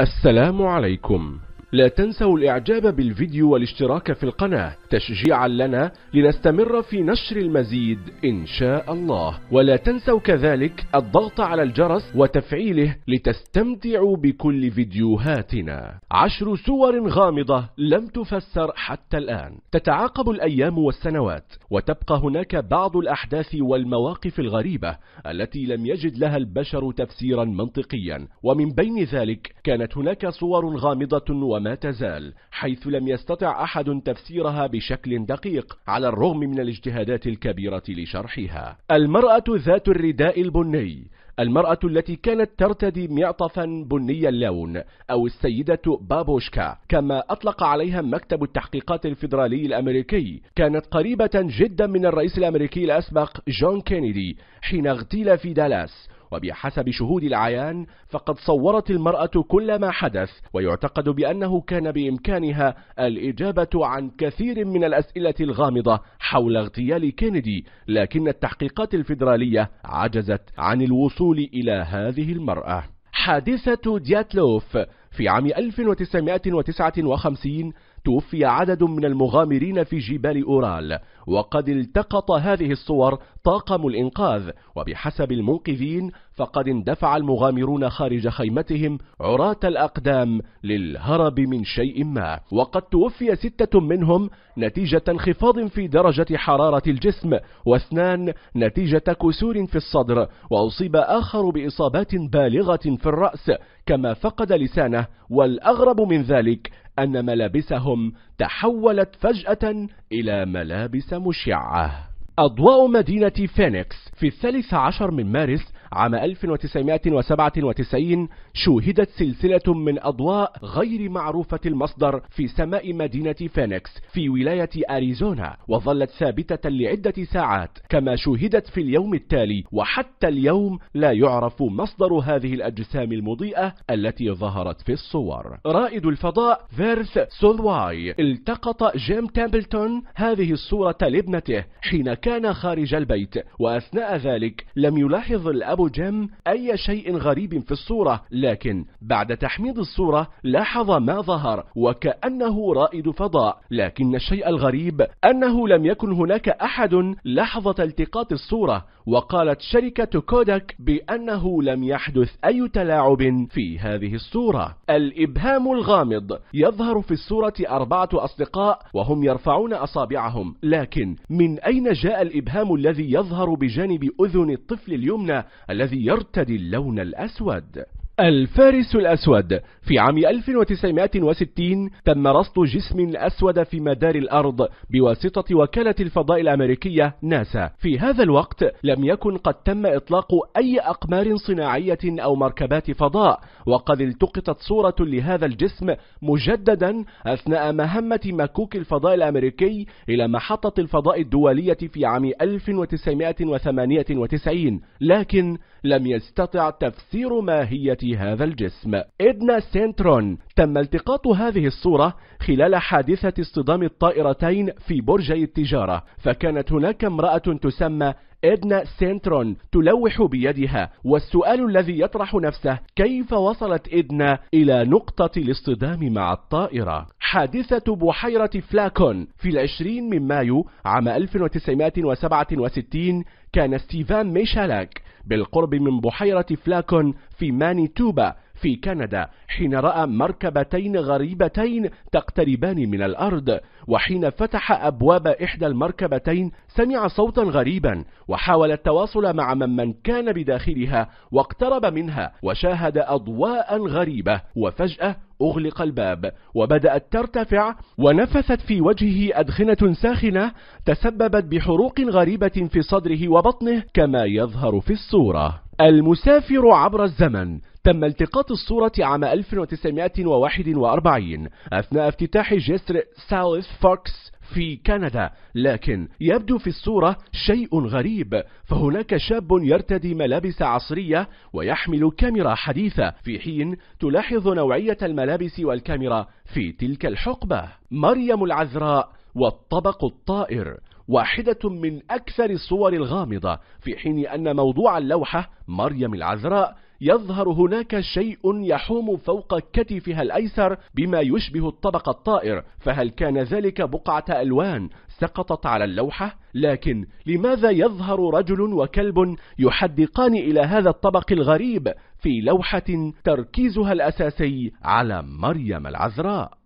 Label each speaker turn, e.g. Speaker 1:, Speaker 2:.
Speaker 1: السلام عليكم لا تنسوا الاعجاب بالفيديو والاشتراك في القناة تشجيعا لنا لنستمر في نشر المزيد ان شاء الله ولا تنسوا كذلك الضغط على الجرس وتفعيله لتستمتعوا بكل فيديوهاتنا عشر سور غامضة لم تفسر حتى الان تتعاقب الايام والسنوات وتبقى هناك بعض الاحداث والمواقف الغريبة التي لم يجد لها البشر تفسيرا منطقيا ومن بين ذلك كانت هناك صور غامضة و وما تزال حيث لم يستطع أحد تفسيرها بشكل دقيق على الرغم من الاجتهادات الكبيرة لشرحها المرأة ذات الرداء البني المرأة التي كانت ترتدي معطفا بني اللون أو السيدة بابوشكا كما أطلق عليها مكتب التحقيقات الفيدرالي الأمريكي كانت قريبة جدا من الرئيس الأمريكي الأسبق جون كينيدي حين اغتيل في دالاس وبحسب شهود العيان فقد صورت المرأة كل ما حدث ويعتقد بأنه كان بإمكانها الإجابة عن كثير من الأسئلة الغامضة حول اغتيال كينيدي لكن التحقيقات الفيدرالية عجزت عن الوصول إلى هذه المرأة حادثة دياتلوف في عام 1959 توفي عدد من المغامرين في جبال أورال وقد التقط هذه الصور طاقم الإنقاذ وبحسب المنقذين فقد اندفع المغامرون خارج خيمتهم عراة الأقدام للهرب من شيء ما وقد توفي ستة منهم نتيجة انخفاض في درجة حرارة الجسم واثنان نتيجة كسور في الصدر وأصيب آخر بإصابات بالغة في الرأس كما فقد لسانه والأغرب من ذلك أن ملابسهم تحولت فجأة إلى ملابس مشعة أضواء مدينة فينيكس في الثالث عشر من مارس عام 1997 شوهدت سلسلة من أضواء غير معروفة المصدر في سماء مدينة فينيكس في ولاية أريزونا وظلت ثابتة لعدة ساعات كما شوهدت في اليوم التالي وحتى اليوم لا يعرف مصدر هذه الأجسام المضيئة التي ظهرت في الصور رائد الفضاء فيرث سولواي التقط جيم تامبلتون هذه الصورة لابنته حين كان خارج البيت وأثناء ذلك لم يلاحظ الأب جم أي شيء غريب في الصورة لكن بعد تحميض الصورة لاحظ ما ظهر وكأنه رائد فضاء لكن الشيء الغريب أنه لم يكن هناك أحد لحظة التقاط الصورة وقالت شركة كودك بأنه لم يحدث أي تلاعب في هذه الصورة الإبهام الغامض يظهر في الصورة أربعة أصدقاء وهم يرفعون أصابعهم لكن من أين جاء الإبهام الذي يظهر بجانب أذن الطفل اليمنى الذي يرتدي اللون الأسود الفارس الأسود في عام 1960 تم رصد جسم أسود في مدار الأرض بواسطة وكالة الفضاء الأمريكية ناسا في هذا الوقت لم يكن قد تم إطلاق أي أقمار صناعية أو مركبات فضاء وقد التقطت صورة لهذا الجسم مجددا أثناء مهمة مكوك الفضاء الأمريكي إلى محطة الفضاء الدولية في عام 1998 لكن لم يستطع تفسير ماهية هذا الجسم إدنا سنترون تم التقاط هذه الصورة خلال حادثة اصطدام الطائرتين في برجي التجارة فكانت هناك امرأة تسمى إدنا سنترون تلوح بيدها والسؤال الذي يطرح نفسه كيف وصلت إدنا إلى نقطة الاصطدام مع الطائرة حادثة بحيرة فلاكون في العشرين من مايو عام 1967 كان ستيفان ميشالاك بالقرب من بحيرة فلاكون في مانيتوبا في كندا حين رأى مركبتين غريبتين تقتربان من الأرض وحين فتح أبواب إحدى المركبتين سمع صوتا غريبا وحاول التواصل مع من, من كان بداخلها واقترب منها وشاهد أضواء غريبة وفجأة أغلق الباب وبدأت ترتفع ونفثت في وجهه أدخنة ساخنة تسببت بحروق غريبة في صدره وبطنه كما يظهر في الصورة المسافر عبر الزمن تم التقاط الصورة عام 1941 أثناء افتتاح جسر ساوث فوكس في كندا لكن يبدو في الصورة شيء غريب فهناك شاب يرتدي ملابس عصرية ويحمل كاميرا حديثة في حين تلاحظ نوعية الملابس والكاميرا في تلك الحقبة مريم العذراء والطبق الطائر واحدة من أكثر الصور الغامضة في حين أن موضوع اللوحة مريم العذراء يظهر هناك شيء يحوم فوق كتفها الأيسر بما يشبه الطبق الطائر فهل كان ذلك بقعة ألوان سقطت على اللوحة؟ لكن لماذا يظهر رجل وكلب يحدقان إلى هذا الطبق الغريب في لوحة تركيزها الأساسي على مريم العذراء؟